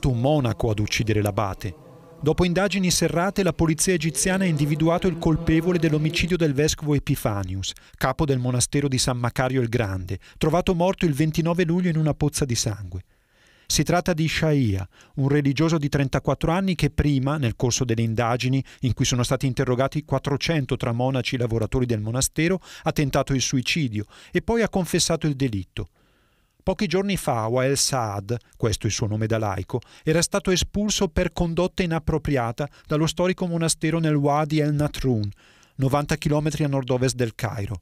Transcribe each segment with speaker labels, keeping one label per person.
Speaker 1: stato un monaco ad uccidere l'abate. Dopo indagini serrate, la polizia egiziana ha individuato il colpevole dell'omicidio del vescovo Epifanius, capo del monastero di San Macario il Grande, trovato morto il 29 luglio in una pozza di sangue. Si tratta di Shaia, un religioso di 34 anni che prima, nel corso delle indagini, in cui sono stati interrogati 400 tra monaci e lavoratori del monastero, ha tentato il suicidio e poi ha confessato il delitto. Pochi giorni fa Wael Saad, questo il suo nome da laico, era stato espulso per condotta inappropriata dallo storico monastero nel Wadi El Natrun, 90 km a nord-ovest del Cairo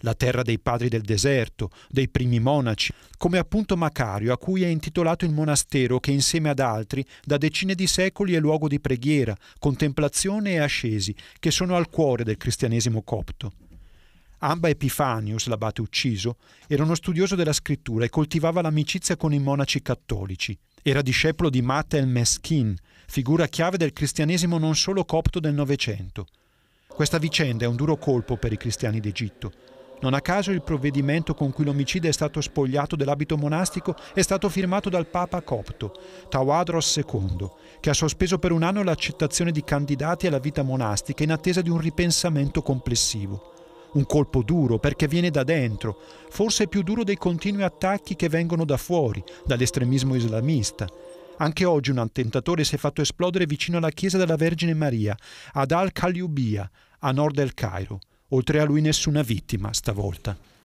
Speaker 1: la terra dei padri del deserto, dei primi monaci, come appunto Macario, a cui è intitolato il monastero che insieme ad altri da decine di secoli è luogo di preghiera, contemplazione e ascesi, che sono al cuore del cristianesimo copto. Amba Epifanius, l'abate ucciso, era uno studioso della scrittura e coltivava l'amicizia con i monaci cattolici. Era discepolo di Matel Meskin, figura chiave del cristianesimo non solo copto del Novecento. Questa vicenda è un duro colpo per i cristiani d'Egitto. Non a caso il provvedimento con cui l'omicida è stato spogliato dell'abito monastico è stato firmato dal Papa copto, Tawadros II, che ha sospeso per un anno l'accettazione di candidati alla vita monastica in attesa di un ripensamento complessivo. Un colpo duro perché viene da dentro, forse più duro dei continui attacchi che vengono da fuori, dall'estremismo islamista. Anche oggi un attentatore si è fatto esplodere vicino alla chiesa della Vergine Maria, ad al khalyubia a nord del Cairo. Oltre a lui nessuna vittima stavolta.